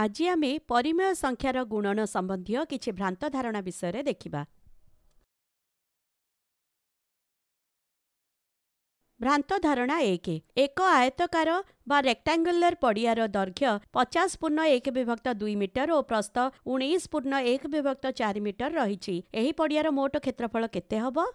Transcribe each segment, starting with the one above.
ଆଜି ଆମେ ପରିମେୟ ସଂଖ୍ୟାର ଗୁଣନ ସମ୍ବନ୍ଧୀୟ କିଛି ଭ୍ରାନ୍ତ ଧାରଣା ବିଷୟରେ ଦେଖିବା ଭ୍ରାନ୍ତ ଧାରଣା ଏକ ଏକ ଆୟତକାର ବା ରେକ୍ଟାଙ୍ଗୁଲାର ପଡ଼ିଆର ଦୈର୍ଘ୍ୟ ପଚାଶ ପୂର୍ଣ୍ଣ ଏକ ବିଭକ୍ତ ଦୁଇ ମିଟର ଓ ପ୍ରସ୍ତ ଉଣେଇଶ ପୂର୍ଣ୍ଣ ଏକ ବିଭକ୍ତ ଚାରି ମିଟର ରହିଛି ଏହି ପଡ଼ିଆର ମୋଟ କ୍ଷେତ୍ରଫଳ କେତେ ହେବ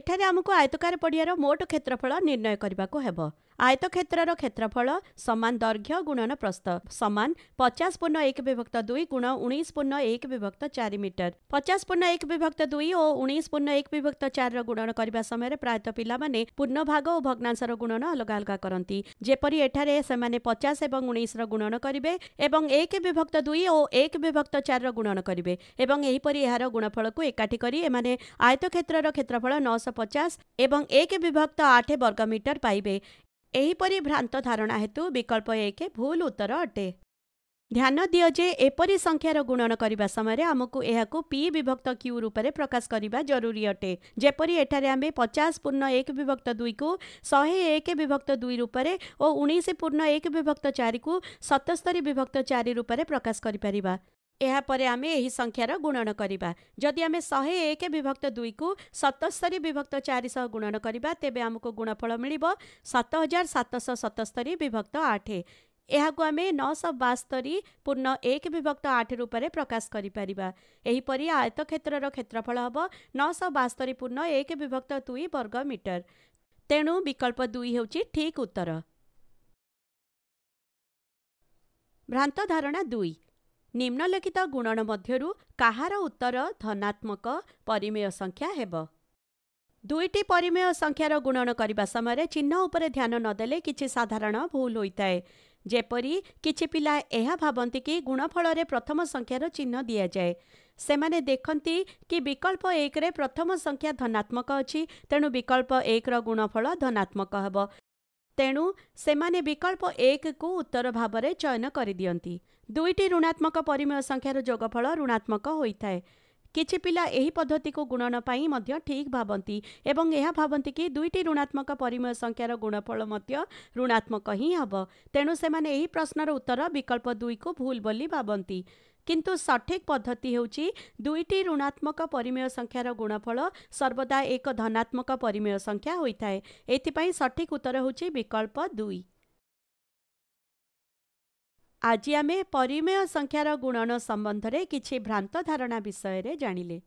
ଏଠାରେ ଆମକୁ ଆୟତକାର ପଡ଼ିଆର ମୋଟ କ୍ଷେତ୍ରଫଳ ନିର୍ଣ୍ଣୟ କରିବାକୁ ହେବ ଆୟତକ୍ଷେତ୍ରର କ୍ଷେତ୍ରଫଳ ସମାନ ଦୈର୍ଘ୍ୟ ଗୁଣନ ପ୍ରସ୍ତ ସମାନ ପଚାଶ ପୂର୍ଣ୍ଣ ଏକ ବିଭକ୍ତ ଦୁଇ ଗୁଣ ଉଣେଇଶ ପୂର୍ଣ୍ଣ ଏକ ବିଭକ୍ତ ଚାରି ମିଟର ପଚାଶ ପୂର୍ଣ୍ଣ ଏକ ବିଭକ୍ତ ଦୁଇ ଓ ଉଣେଇଶ ପୂର୍ଣ୍ଣ ଏକ ବିଭକ୍ତ ଚାରିର ଗୁଣନ କରିବା ସମୟରେ ପ୍ରାୟତଃ ପିଲାମାନେ ପୂର୍ଣ୍ଣଭାଗ ଓ ଭଗ୍ନାଂଶର ଗୁଣନ ଅଲଗା ଅଲଗା କରନ୍ତି ଯେପରି ଏଠାରେ ସେମାନେ ପଚାଶ ଏବଂ ଉଣେଇଶର ଗୁଣନ କରିବେ ଏବଂ ଏକ ବିଭକ୍ତ ଦୁଇ ଓ ଏକ ବିଭକ୍ତ ଚାରିର ଗୁଣନ କରିବେ ଏବଂ ଏହିପରି ଏହାର ଗୁଣଫଳକୁ ଏକାଠି କରି ଏମାନେ ଆୟତକ୍ଷେତ୍ରର କ୍ଷେତ୍ରଫଳ ନଅଶହ ପଚାଶ ଏବଂ ଏକ ବିଭକ୍ତ ଆଠ ବର୍ଗ ମିଟର ପାଇବେ ଏହିପରି ଭ୍ରାନ୍ତ ଧାରଣା ହେତୁ ବିକଳ୍ପ ଏକ ଭୁଲ ଉତ୍ତର ଅଟେ ଧ୍ୟାନ ଦିଅ ଯେ ଏପରି ସଂଖ୍ୟାର ଗୁଣନ କରିବା ସମୟରେ ଆମକୁ ଏହାକୁ ପି ବିଭକ୍ତ କ୍ୟୁ ରୂପରେ ପ୍ରକାଶ କରିବା ଜରୁରୀ ଅଟେ ଯେପରି ଏଠାରେ ଆମେ ପଚାଶ ପୂର୍ଣ୍ଣ ଏକ ବିଭକ୍ତ ଦୁଇକୁ ଶହେ ଏକ ବିଭକ୍ତ ଦୁଇ ରୂପରେ ଓ ଉଣେଇଶ ପୂର୍ଣ୍ଣ ଏକ ବିଭକ୍ତ ଚାରିକୁ ସତସ୍ତରୀ ବିଭକ୍ତ ଚାରି ରୂପରେ ପ୍ରକାଶ କରିପାରିବା यहाँ संख्यार गुणन करिबा जदि शे 101 विभक्त 2 दुईको 77 विभक्त चारि गुणन करिबा तेबेर आमक गुणफल मिलिबो 7777 हजार सातश सतस्तरी विभक्त आठ यहाँ आमे 972 पूर्ण 1 विभक्त 8 रूपले प्रकाश गरिपर यहीपरि आयत क्षेत्रर क्षेत्रफल हबो 972 पूर्ण 1 विभक्त 2 वर्ग मिटर तेनु विकल्प 2 हौ ठीक उत्तर भ्रांत धारणा 2 ନିମ୍ନଲିଖିତ ଗୁଣନ ମଧ୍ୟରୁ କାହାର ଉତ୍ତର ଧନାତ୍ମକ ପରିମେୟ ସଂଖ୍ୟା ହେବ ଦୁଇଟି ପରିମେୟ ସଂଖ୍ୟାର ଗୁଣନ କରିବା ସମୟରେ ଚିହ୍ନ ଉପରେ ଧ୍ୟାନ ନଦେଲେ କିଛି ସାଧାରଣ ଭୁଲ ହୋଇଥାଏ ଯେପରି କିଛି ପିଲା ଏହା ଭାବନ୍ତି କି ଗୁଣଫଳରେ ପ୍ରଥମ ସଂଖ୍ୟାର ଚିହ୍ନ ଦିଆଯାଏ ସେମାନେ ଦେଖନ୍ତି କି ବିକଳ୍ପ ଏକରେ ପ୍ରଥମ ସଂଖ୍ୟା ଧନାତ୍ମକ ଅଛି ତେଣୁ ବିକଳ୍ପ ଏକର ଗୁଣଫଳ ଧନାତ୍ମକ ହେବ ତେଣୁ ସେମାନେ ବିକଳ୍ପ ଏକକୁ ଉତ୍ତର ଭାବରେ ଚୟନ କରିଦିଅନ୍ତି ଦୁଇଟି ଋଣାତ୍ମକ ପରିମେୟ ସଂଖ୍ୟାର ଯୋଗଫଳ ଋଣାତ୍ମକ ହୋଇଥାଏ କିଛି ପିଲା ଏହି ପଦ୍ଧତିକୁ ଗୁଣନ ପାଇଁ ମଧ୍ୟ ଠିକ୍ ଭାବନ୍ତି ଏବଂ ଏହା ଭାବନ୍ତି କି ଦୁଇଟି ଋଣାତ୍ମକ ପରିମେୟ ସଂଖ୍ୟାର ଗୁଣଫଳ ମଧ୍ୟ ଋଣାତ୍ମକ ହିଁ ହେବ ତେଣୁ ସେମାନେ ଏହି ପ୍ରଶ୍ନର ଉତ୍ତର ବିକଳ୍ପ ଦୁଇକୁ ଭୁଲ ବୋଲି ଭାବନ୍ତି कि सठिक पद्धति हो दुईटी ऋणात्मक परिमेय संख्यार गुणफल सर्वदा एक धनात्मक परिमेय संख्या हुँदै एपि सठिक उत्तर हौ विकल्प दुई आज अब परिमेय संख्यार गुणन सम्बन्धले कि भ्रांत धारणा विषय विषयमा जाँले